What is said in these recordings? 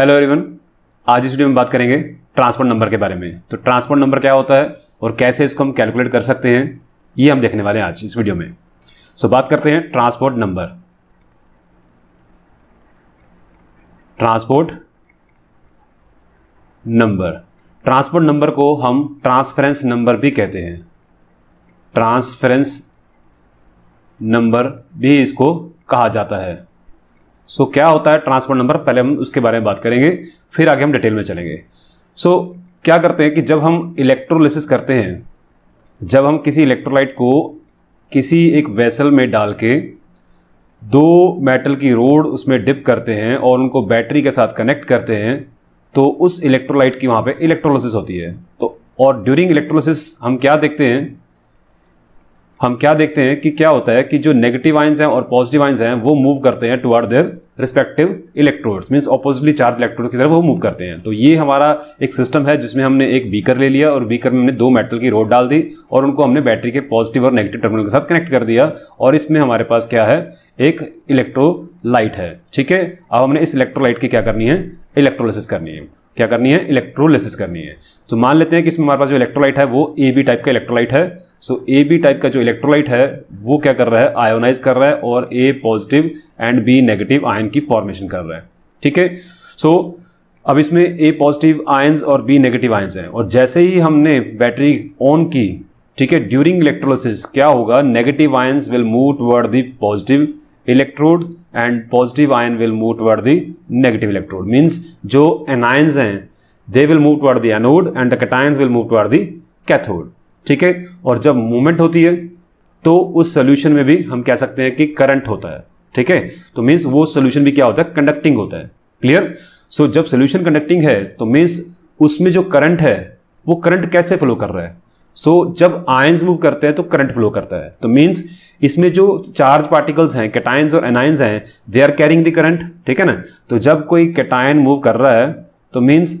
Hello everyone आज इस video में बात करेंगे ट्रांसपोर्ट नंबर के बारे में तो ट्रांसपोर्ट नंबर क्या होता है और कैसे इसको हम कैलकुलेट कर सकते हैं ये हम देखने वाले हैं आज इस वीडियो में सो so, बात करते हैं transport number transport number transport number को हम ट्रांसफरेंस नंबर भी कहते हैं ट्रांसफरेंस नंबर भी इसको कहा जाता है सो so, क्या होता है ट्रांसफर नंबर पहले हम उसके बारे में बात करेंगे फिर आगे हम डिटेल में चलेंगे सो so, क्या करते हैं कि जब हम इलेक्ट्रोलिसिस करते हैं जब हम किसी इलेक्ट्रोलाइट को किसी एक वेसल में डाल के दो मेटल की रोड उसमें डिप करते हैं और उनको बैटरी के साथ कनेक्ट करते हैं तो उस इलेक्ट्रोलाइट की वहाँ पे इलेक्ट्रोलिसिस होती है तो और ड्यूरिंग इलेक्ट्रोलिसिस हम क्या देखते हैं हम क्या देखते हैं कि क्या होता है कि जो नेगेटिव आइंस हैं और पॉजिटिव आइंस हैं वो मूव करते हैं toward their respective electrodes means oppositely charge electrode की तरफ वो मूव करते हैं तो ये हमारा एक सिस्टम है जिसमें हमने एक बीकर ले लिया और बीकर में हमने दो मेटल की रोड डाल दी और उनको हमने बैटरी के पॉजिटिव और नेगेटिव टर्मिनल के साथ कनेक्ट कर दिया और इसमें हमारे पास क्या है एक इलेक्ट्रोलाइट है ठीक है अब हमने इस इलेक्ट्रोलाइट की क्या करनी है इलेक्ट्रोलिसिस करनी है क्या करनी है इलेक्ट्रोलिसिस करनी है तो मान लेते हैं कि इसमें हमारे पास जो इलेक्ट्रोलाइट है वो ए बी टाइप का इलेक्ट्रोलाइट है सो ए बी टाइप का जो इलेक्ट्रोलाइट है वो क्या कर रहा है आयोनाइज कर रहा है और A positive and B negative ion की फॉर्मेशन कर रहा है ठीक है सो अब इसमें ए पॉजिटिव आयंस और बी नेगेटिव आयन्स हैं और जैसे ही हमने बैटरी ऑन की ठीक है ड्यूरिंग इलेक्ट्रोलिसिस क्या होगा negative ions will move toward the positive electrode and positive ion will move toward the negative electrode means जो एनायंस हैं they will move toward the anode and the cations will move toward the cathode ठीक है और जब movement होती है तो उस सोल्यूशन में भी हम कह सकते हैं कि करंट होता है ठीक है तो मीन्स वो सोल्यूशन भी क्या होता है कंडक्टिंग होता है क्लियर सो so, जब सोल्यूशन कंडक्टिंग है तो मीन्स उसमें जो करंट है वो करंट कैसे फ्लो कर रहा है सो so, जब आयंस मूव करते हैं तो करंट फ्लो करता है तो मीन्स इसमें जो चार्ज पार्टिकल्स हैं कैटायंस और एनायंस हैं they are carrying the current ठीक है ना तो जब कोई कैटायन मूव कर रहा है तो मीन्स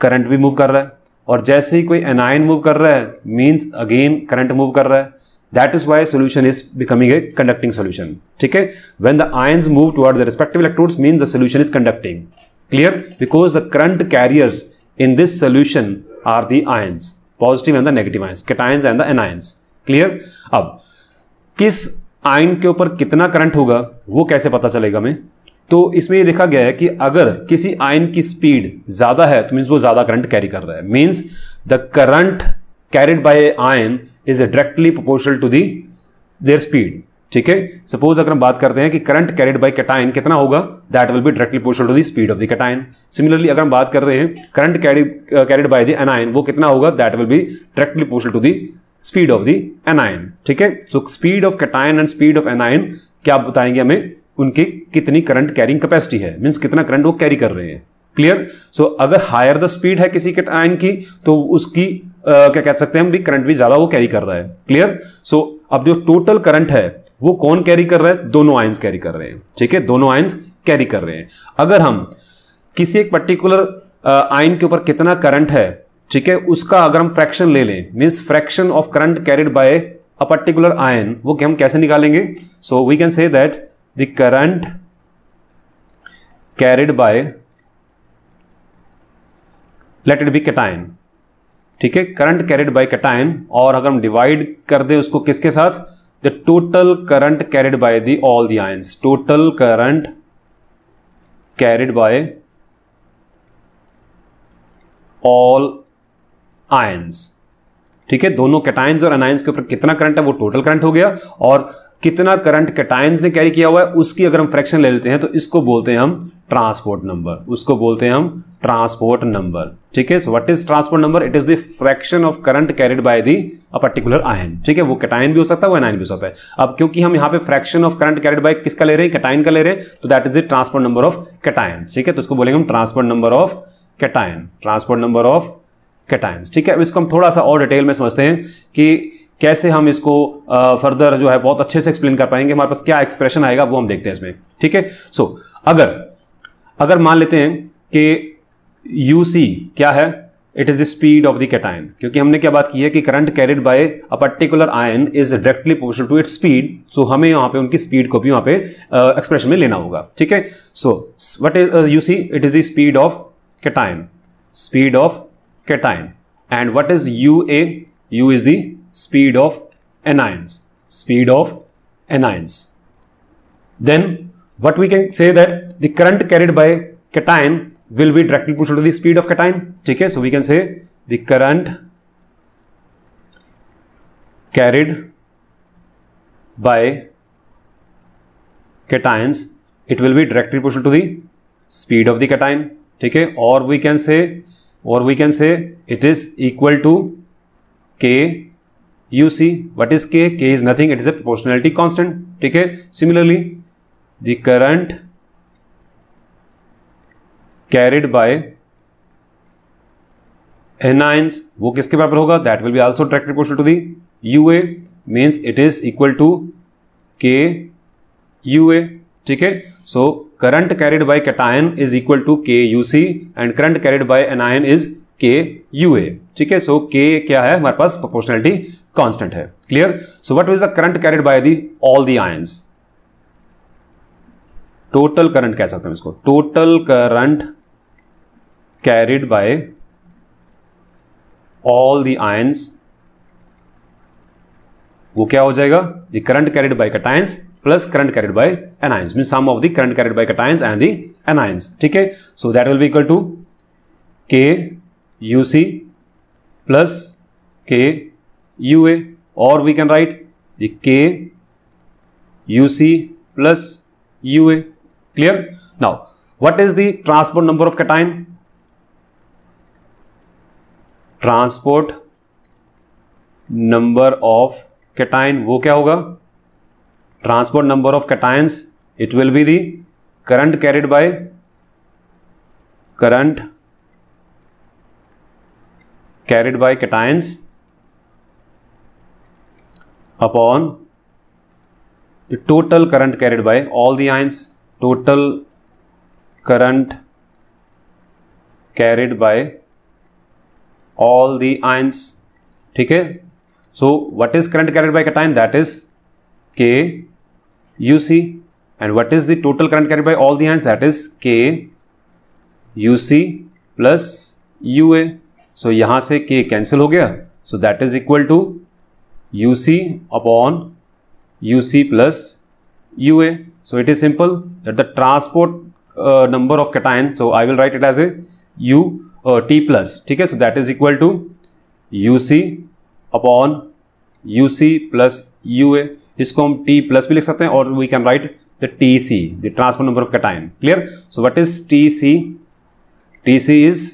करंट भी मूव कर रहा है और जैसे ही कोई एनायन मूव कर रहा है मीन्स अगेन करंट मूव कर रहा है that is why solution is becoming a conducting solution ठीक है when the ion move toward the respective electrodes mean the solution is conducting clear because the current carriers in this solution are the ions positive and the negative ions cations and the anions clear अब किस ion के ऊपर कितना current होगा वो कैसे पता चलेगा हमें तो इसमें ये देखा गया है कि अगर किसी आयन की स्पीड ज़्यादा है तो मीन्स वो ज़्यादा करंट कैरी कर रहा है means the current carried by ion is directly proportional to the their speed ठीक है सपोज अगर हम बात करते हैं कि करंट कैरिड बाय कैटाइन कितना होगा that will be directly proportional to the speed of the cation similarly अगर हम बात कर रहे हैं current carried by the anion वो कितना होगा that will be directly proportional to the speed of the anion ठीक है so speed of cation and speed of anion क्या बताएंगे हमें उनकी कितनी करंट कैरिंग कैपेसिटी है मीन्स कितना करंट वो कैरी कर रहे हैं क्लियर सो so, अगर हायर द स्पीड है किसी के आयन की तो उसकी आ, क्या कह सकते हैं हम भी करंट भी ज़्यादा वो कैरी कर रहा है क्लियर सो so, अब जो टोटल करंट है वो कौन कैरी कर रहा है दोनों आयंस कैरी कर रहे हैं ठीक है दोनों आयंस कैरी कर रहे हैं अगर हम किसी एक पर्टिकुलर आयन के ऊपर कितना करंट है ठीक है उसका अगर हम फ्रैक्शन ले लें means fraction of current carried by a particular ion वो हम कैसे निकालेंगे so we can say that the current carried by let it be cation ठीक है करंट कैरिड बाय कटाइन और अगर हम डिवाइड कर दें उसको किसके साथ the total current carried by the all the ions total current carried by all ions ठीक है दोनों कैटाइंस और एनाइंस के ऊपर कितना करंट है वो टोटल करंट हो गया और कितना करंट कैटाइन ने कैरी किया हुआ है उसकी अगर हम फ्रैक्शन ले लेते हैं तो इसको बोलते हैं हम ट्रांसपोर्ट नंबर उसको बोलते हैं हम ट्रांसपोर्ट नंबर ठीक है so what is transport number it is the fraction of current carried by the a particular ion ठीक है वो कैटाइन भी हो सकता है वो एनाइन भी हो सकता है अब क्योंकि हम यहाँ पे fraction of current carried by किसका ले रहे हैं कटाइन का ले रहे हैं तो that is the transport number of cation ठीक है तो इसको बोलेंगे हम transport number of cation transport number of cation ठीक है अब इसको हम थोड़ा सा और डिटेल में समझते हैं कि कैसे हम इसको फर्दर जो है बहुत अच्छे से एक्सप्लेन कर पाएंगे हमारे पास क्या एक्सप्रेशन आएगा वो हम देखते हैं इसमें ठीक है सो अगर अगर मान लेते हैं कि यू सी क्या है it is the speed of the cation क्योंकि हमने क्या बात की है कि current carried by a particular ion is directly proportional to it speed सो हमें यहां पे उनकी स्पीड को भी वहां पे एक्सप्रेशन uh, में लेना होगा ठीक है so what is U C it is the speed of cation speed of cation and what is U A U is the speed of anions. Speed of anions. Then what we can say that the current carried by cation will be directly proportional to the speed of cation. Okay, so we can say the current carried by cations, it will be directly proportional to the speed of the cation. Okay, or we can say, or we can say it is equal to k U C what is K K is nothing it is a proportionality constant ठीक है similarly the current carried by anions वो किसके बराबर होगा that will be also directly proportional to the U A means it is equal to K U A ठीक है so current carried by cation is equal to K U C and current carried by anion is K U A ठीक है so K क्या है हमारे पास proportionality constant है clear so what is the current carried by the all the ions total current कह सकते हैं इसको total current carried by all the ions वो क्या हो जाएगा the current carried by cations plus current carried by anions mean sum of the current carried by cations and the anions ठीक है so that will be equal to K U C plus K U A और we can write ये K U C plus U A clear now what is the transport number of cation transport number of cation वो क्या होगा transport number of cations it will be the current carried by current carried by cations upon the total current carried by all the ions total current carried by all the ions okay so what is current carried by cation that is K U C. and what is the total current carried by all the ions that is K U C plus ua so so, यहां से के cancel हो गया so that is equal to U C upon U C plus U A so it is simple that the transport number of cation so I will write it as a U T plus ठीक है so that is equal to U C upon U C plus U A इसको हम T plus भी लिख सकते हैं और we can write the T C the transport number of cation clear so what is T C T C is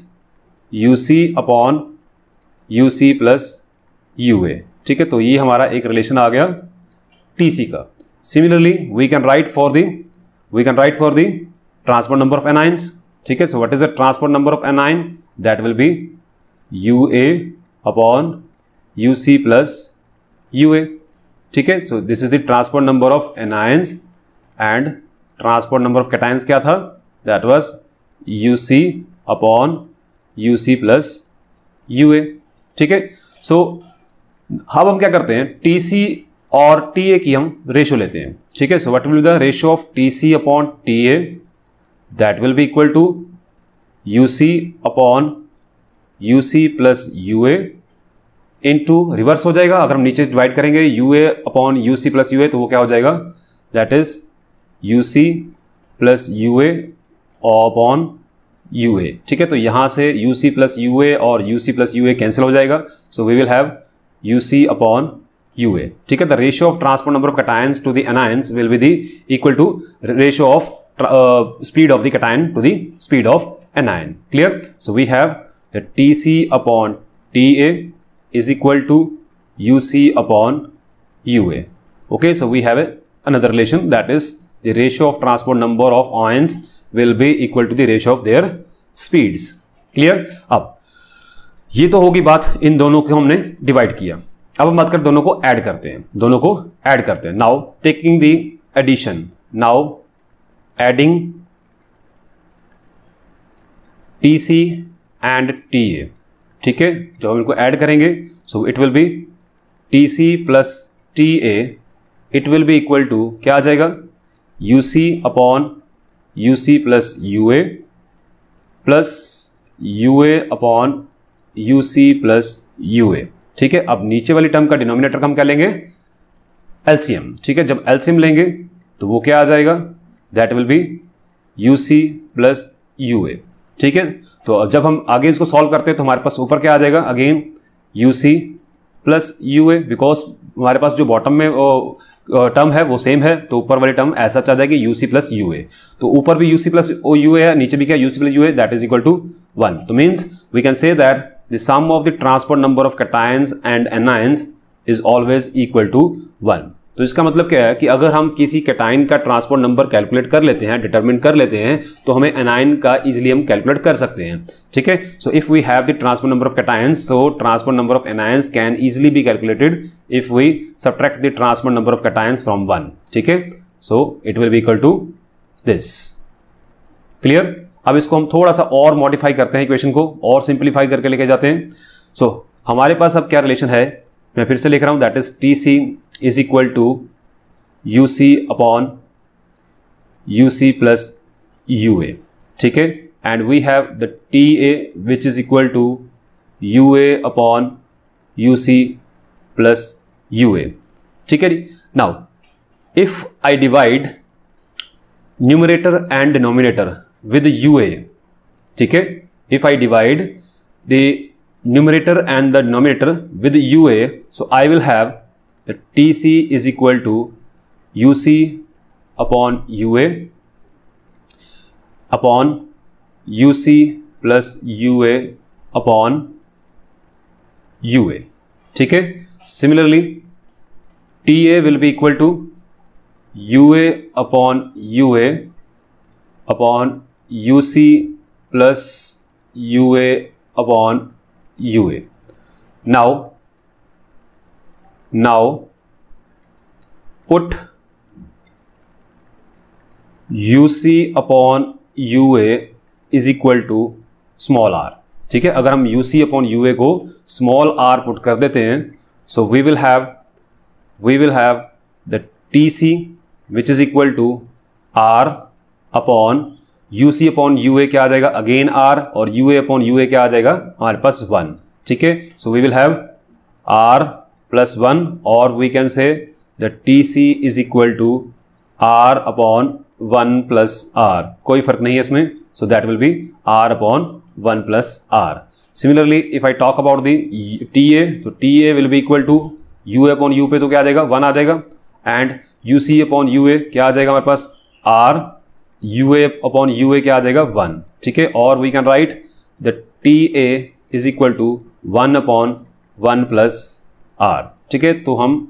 U C upon U C plus U A ठीक है तो ये हमारा एक रिलेशन आ गया टी सी का similarly we can write for the we can write for the transfer number of anions ठीक है so what is the transfer number of anion that will be U A upon U C plus U A ठीक है so this is the transfer number of anions and transfer number of cations क्या था that was U C upon U C plus U A ठीक है so अब हम क्या करते हैं टी सी और टी ए की हम रेशो लेते हैं ठीक है so what will the ratio of T C upon T A that will be equal to U C upon U C plus U A into reverse हो जाएगा अगर हम नीचे डिवाइड करेंगे U A upon U C plus U A तो वो क्या हो जाएगा that is U C plus U A upon U A ठीक है तो यहां से U C plus U A और U C plus U A cancel हो जाएगा so we will have U C upon U A ठीक है the ratio of transport number of cations to the anions will be the equal to ratio of speed of the cation to the speed of anion clear so we have the T C upon T A is equal to UC upon UA. Okay, so we have a, another relation that is the ratio of transport number of ions will be equal to the ratio of their speed clear अब ये तो होगी बात इन दोनों को हमने divide किया अब हम बात कर दोनों को ऐड करते हैं दोनों को ऐड करते हैं now taking the addition now adding T C and T A ठीक है जो हम इनको ऐड करेंगे so it will be T C plus T A it will be equal to क्या आ जाएगा U C upon U C plus U A plus U A upon U C plus U A ठीक है अब नीचे वाली term का denominator का हम क्या लेंगे एलसीएम ठीक है जब एलसीएम लेंगे तो वो क्या आ जाएगा that will be U C plus U A ठीक है तो जब हम आगे इसको सॉल्व करते हैं तो हमारे पास ऊपर क्या आ जाएगा again U C plus U A because हमारे पास जो बॉटम में टर्म है वो सेम है तो ऊपर वाली टर्म ऐसा है जाएगी U C plus U A तो ऊपर भी यू सी प्लस ओ यू ए है नीचे भी क्या U C plus U A that is equal to one तो means we can say that the sum of the transport number of cations and anions is always equal to one तो इसका मतलब क्या है कि अगर हम किसी कैटाइन का ट्रांसपोर्ट नंबर कैलकुलेट कर लेते हैं डिटरमिन कर लेते हैं तो हमें एनाइन का इजिली हम कैलकुलेट कर सकते हैं ठीक है so if we have the transport number of cation so transport number of anions can easily be calculated if we subtract the transport number of cations from one ठीक है so it will be equal to this clear अब इसको हम थोड़ा सा और modify करते हैं इक्वेशन को और सिंप्लीफाई करके लेके जाते हैं सो so, हमारे पास अब क्या रिलेशन है मैं फिर से लिख रहा हूं that is T C is equal to U C upon U C plus U A ठीक है and we have the T A which is equal to U A upon U C plus U A ठीक है जी now if I divide numerator and denominator with U A ठीक है if I divide the numerator and the denominator with UA. So I will have the TC is equal to UC upon UA upon UC plus UA upon UA. Okay. Similarly, TA will be equal to UA upon UA upon UC plus UA upon now put U C upon U A is equal to small R ठीक है अगर हम U C upon U A को small R put कर देते हैं so we will have we will have the T C which is equal to R upon U C upon U A क्या आ जाएगा अगेन आर और U A upon U A क्या आ जाएगा हमारे पास वन ठीक है so we will have R plus one और we can say the T C is equal to R upon one plus R कोई फर्क नहीं है इसमें so that will be R upon one plus R similarly if I talk about the T A तो T A will be equal to U A upon U पे तो क्या आ जाएगा वन आ जाएगा and U C upon U A क्या आ जाएगा हमारे पास R U A upon U A क्या आ जाएगा वन ठीक है और we can write the T A is equal to one upon one plus R ठीक है तो हम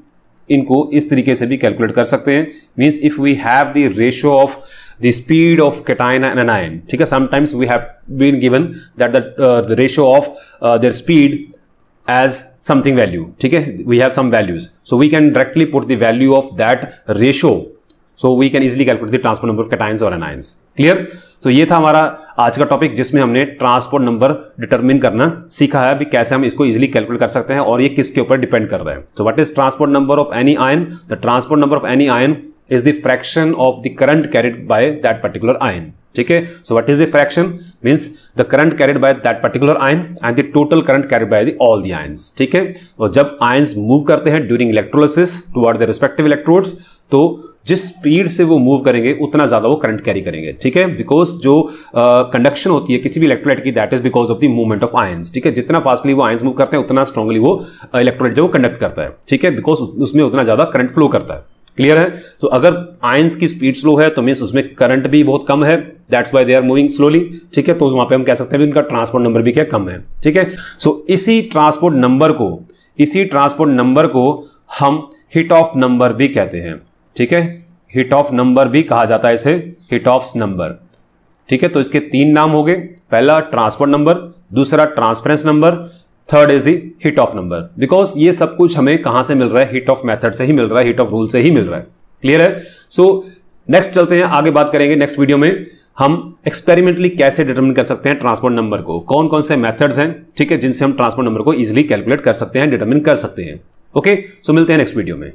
इनको इस तरीके से भी कैलकुलेट कर सकते हैं means if we have the ratio of the speed of cation and anion ठीक है sometimes we have been given that the ratio of their speed as something value ठीक है we have some values so we can directly put the value of that ratio so we can easily calculate the transport number of cations और anions clear so ये था हमारा आज का topic जिसमें हमने ट्रांसपोर्ट नंबर डिटरमिन करना सीखा है भी कैसे हम इसको इजिली कैलकुलेट कर सकते हैं और ये किसके ऊपर डिपेंड कर रहे हैं so what is transport number of any ion the transport number of any ion is the fraction of the current carried by that particular ion ठीक है so what is the fraction means the current carried by that particular ion and the total current carried by the all the ions ठीक है और जब ions move करते हैं during electrolysis toward the respective electrodes तो जिस speed से वो मूव करेंगे उतना ज़्यादा वो करंट कैरी करेंगे ठीक है बिकॉज जो कंडक्शन uh, होती है किसी भी इलेक्ट्रोलाइट की that is because of the movement of ions ठीक है जितना फास्टली वो आयंस मूव करते हैं उतना स्ट्रांगली वो इलेक्ट्रोलाइट जो कंडक्ट करता है ठीक है बिकॉज उसमें उतना ज़्यादा करंट फ्लो करता है क्लियर है तो अगर आयंस की स्पीड स्लो है तो मीन्स उसमें करंट भी बहुत कम है that's why they are moving slowly ठीक है तो वहां पे हम कह सकते हैं उनका ट्रांसपोर्ट नंबर भी क्या कम है ठीक है सो इसी ट्रांसपोर्ट नंबर को इसी ट्रांसपोर्ट नंबर को हम हिट ऑफ नंबर भी कहते हैं ठीक है हिट ऑफ नंबर भी कहा जाता है इसे हिट ऑफ नंबर ठीक है तो इसके तीन नाम हो गए पहला ट्रांसफर नंबर दूसरा transference number third is the Hittorf number because ये सब कुछ हमें कहां से मिल रहा है हिट ऑफ मेथड से ही मिल रहा है हिट ऑफ रूल से ही मिल रहा है क्लियर है सो so, नेक्स्ट चलते हैं आगे बात करेंगे नेक्स्ट वीडियो में हम एक्सपेरिमेंटली कैसे डिटर्मिन कर सकते हैं ट्रांसपोर्ट नंबर को कौन कौन से मेथड्स हैं ठीक है जिनसे हम ट्रांसपोर्ट नंबर को इजिली कैलकुलेट कर सकते हैं डिटर्मिन कर सकते हैं ओके सो so, मिलते हैं नेक्स्ट वीडियो में